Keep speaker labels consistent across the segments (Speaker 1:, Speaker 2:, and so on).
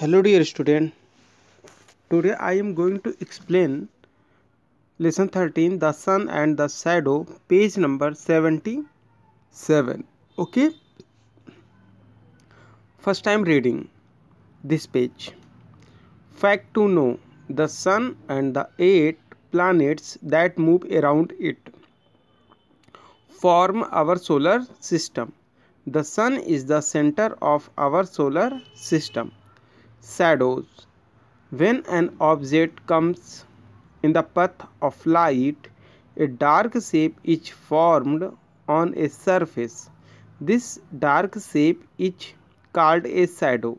Speaker 1: hello dear student today i am going to explain lesson 13 the sun and the shadow page number 77 okay first time reading this page fact to know the sun and the eight planets that move around it form our solar system the sun is the center of our solar system shadows. When an object comes in the path of light, a dark shape is formed on a surface. This dark shape is called a shadow.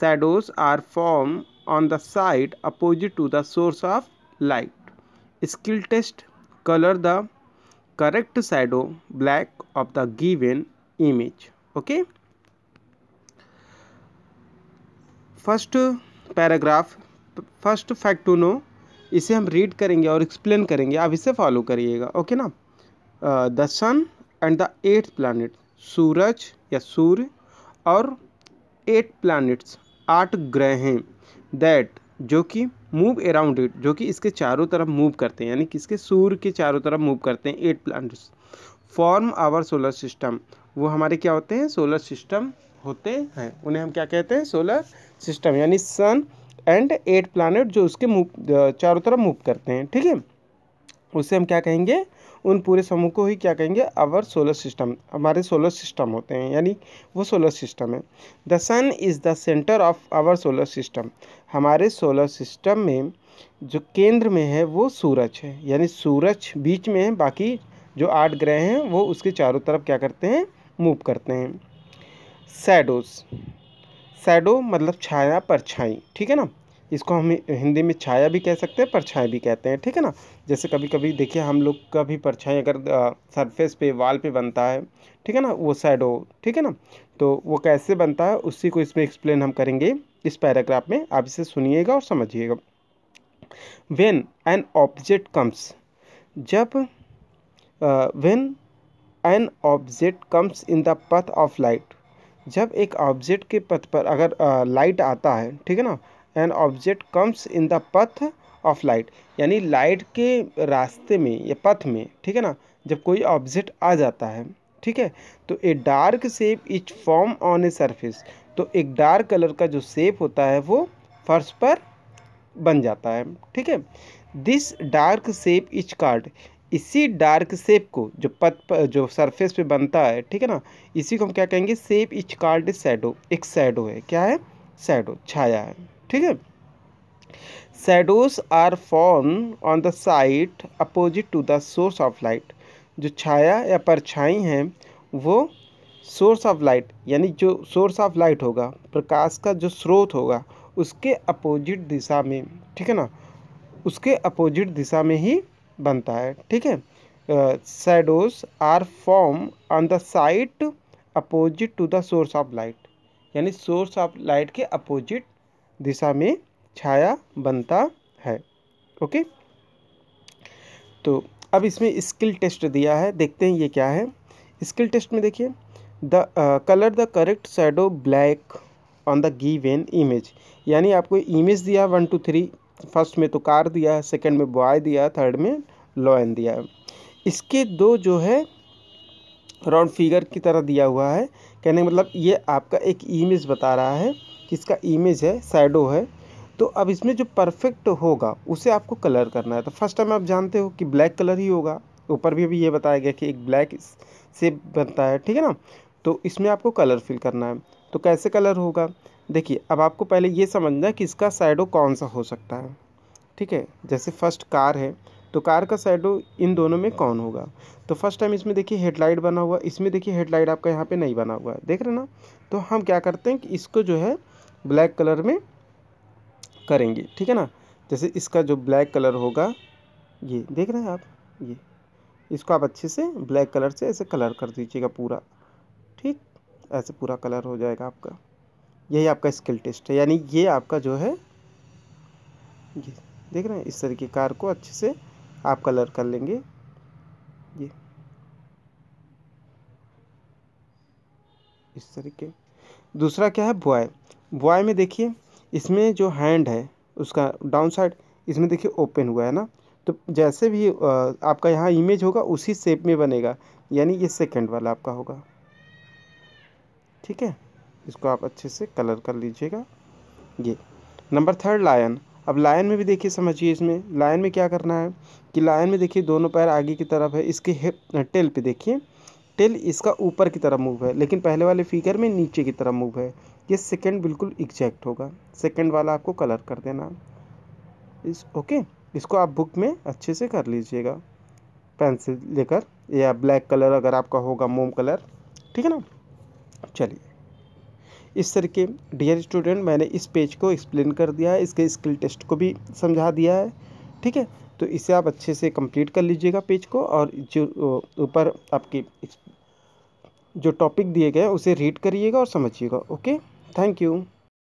Speaker 1: Shadows are formed on the side opposite to the source of light. Skill test color the correct shadow black of the given image. Okay. First paragraph first fact to know इसे हम read करेंगे और explain करेंगे आप इसे follow करिएगा okay ना the sun and the eight planet सूरज या सूर्य और एट प्लानट्स आठ ग्रह हैं दैट जो कि मूव अराउंड इट जो कि इसके चारों तरफ मूव करते हैं यानी कि इसके सूर्य के चारों तरफ मूव करते हैं eight planets form our solar system वो हमारे क्या होते हैं सोलर सिस्टम होते हैं उन्हें हम क्या कहते हैं सोलर सिस्टम यानी सन एंड एट प्लानट जो उसके मूव चारों तरफ मूव करते हैं ठीक है उससे हम क्या कहेंगे उन पूरे समूह को ही क्या कहेंगे आवर सोलर सिस्टम हमारे सोलर सिस्टम होते हैं यानी वो सोलर सिस्टम है the sun is the centre of our solar system हमारे सोलर सिस्टम में जो केंद्र में है वो सूरज है यानी सूरज बीच में है बाकी जो आठ ग्रह हैं वो उसके चारों तरफ क्या करते हैं मूव करते हैं सैडोज सैडो मतलब छाया परछाई ठीक है ना इसको हम हिंदी में छाया भी कह सकते हैं परछाई भी कहते हैं ठीक है ना जैसे कभी कभी देखिए हम लोग का भी परछाई अगर सरफेस पे वाल पे बनता है ठीक है ना वो सैडो ठीक है ना तो वो कैसे बनता है उसी को इसमें एक्सप्लेन हम करेंगे इस पैराग्राफ में आप इसे सुनिएगा और समझिएगा वेन एन ऑब्जेक्ट कम्स जब when an object comes in the path of light जब एक ऑब्जेक्ट के पथ पर अगर लाइट आता है ठीक है ना an object comes in the path of light यानी लाइट के रास्ते में या पथ में ठीक है ना जब कोई ऑब्जेक्ट आ जाता है ठीक है तो a dark shape is form on a surface तो एक डार्क कलर का जो सेप होता है वो फर्श पर बन जाता है ठीक है this dark shape is called इसी डार्क सेप को जो पथ पर जो सरफेस पे बनता है ठीक है ना इसी को हम क्या कहेंगे सेप इच कार्ड सैडो एक सैडो है क्या है सैडो छाया है ठीक है shadows are form on the side opposite to the source of light जो छाया या परछाई हैं वो सोर्स ऑफ लाइट यानी जो सोर्स ऑफ लाइट होगा प्रकाश का जो स्रोत होगा उसके अपोजिट दिशा में ठीक है ना उसके अपोजिट दिशा में ही बनता है ठीक है shadows are form on the side opposite to the source of light यानी सोर्स ऑफ लाइट के अपोजिट दिशा में छाया बनता है ओके तो अब इसमें स्किल टेस्ट दिया है देखते हैं ये क्या है स्किल टेस्ट में देखिए the colour the correct shadow black on the given image यानी आपको इमेज दिया वन टू थ्री फर्स्ट में तो कार दिया है सेकेंड में बॉय दिया है थर्ड में लॉयन दिया है इसके दो जो है राउंड फिगर की तरह दिया हुआ है कहने का मतलब ये आपका एक इमेज बता रहा है किसका इसका इमेज है साइडो है तो अब इसमें जो परफेक्ट होगा उसे आपको कलर करना है तो फर्स्ट टाइम आप जानते हो कि ब्लैक कलर ही होगा ऊपर भी अभी ये बताया गया कि एक ब्लैक सेप बनता है ठीक है ना तो इसमें आपको कलर फिल करना है तो कैसे कलर होगा देखिए अब आपको पहले ये समझना है कि इसका साइडो कौन सा हो सकता है ठीक है जैसे फर्स्ट कार है तो कार का साइडो इन दोनों में कौन होगा तो फर्स्ट टाइम इसमें देखिए हेडलाइट बना हुआ इसमें देखिए हेडलाइट आपका यहाँ पे नहीं बना हुआ है देख रहे ना तो हम क्या करते हैं कि इसको जो है ब्लैक कलर में करेंगे ठीक है ना जैसे इसका जो ब्लैक कलर होगा ये देख रहे हैं आप ये इसको आप अच्छे से ब्लैक कलर से ऐसे कलर कर दीजिएगा पूरा ठीक ऐसे पूरा कलर हो जाएगा आपका यही आपका स्किल टेस्ट है यानी ये आपका जो है ये देख रहे हैं इस तरीके कार को अच्छे से आप कलर कर लेंगे ये इस तरीके दूसरा क्या है बॉय बॉय में देखिए इसमें जो हैंड है उसका डाउन साइड इसमें देखिए ओपन हुआ है ना तो जैसे भी आपका यहाँ इमेज होगा उसी शेप में बनेगा यानी ये सेकंड वाला आपका होगा ठीक है इसको आप अच्छे से कलर कर लीजिएगा ये नंबर थर्ड लायन अब लायन में भी देखिए समझिए इसमें लायन में क्या करना है कि लायन में देखिए दोनों पैर आगे की तरफ है इसके हेप टेल पे देखिए टेल इसका ऊपर की तरफ मूव है लेकिन पहले वाले फिगर में नीचे की तरफ मूव है ये सेकंड बिल्कुल एग्जैक्ट होगा सेकंड वाला आपको कलर कर देना इस ओके इसको आप बुक में अच्छे से कर लीजिएगा पेंसिल लेकर या ब्लैक कलर अगर आपका होगा मोम कलर ठीक है ना चलिए इस तरीके डियर स्टूडेंट मैंने इस पेज को एक्सप्लेन कर दिया है इसके स्किल टेस्ट को भी समझा दिया है ठीक है तो इसे आप अच्छे से कंप्लीट कर लीजिएगा पेज को और जो ऊपर आपकी जो टॉपिक दिए गए उसे रीड करिएगा और समझिएगा ओके थैंक यू